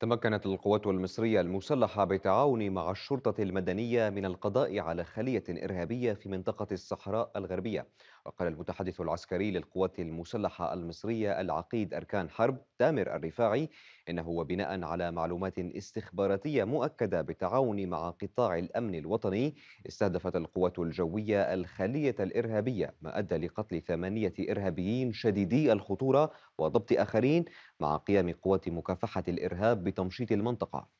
تمكنت القوات المصرية المسلحة بالتعاون مع الشرطة المدنية من القضاء على خلية إرهابية في منطقة الصحراء الغربية وقال المتحدث العسكري للقوات المسلحة المصرية العقيد أركان حرب تامر الرفاعي إنه وبناء على معلومات استخباراتية مؤكدة بالتعاون مع قطاع الأمن الوطني استهدفت القوات الجوية الخلية الإرهابية ما أدى لقتل ثمانية إرهابيين شديدي الخطورة وضبط آخرين مع قيام قوات مكافحة الإرهاب بتمشيط المنطقة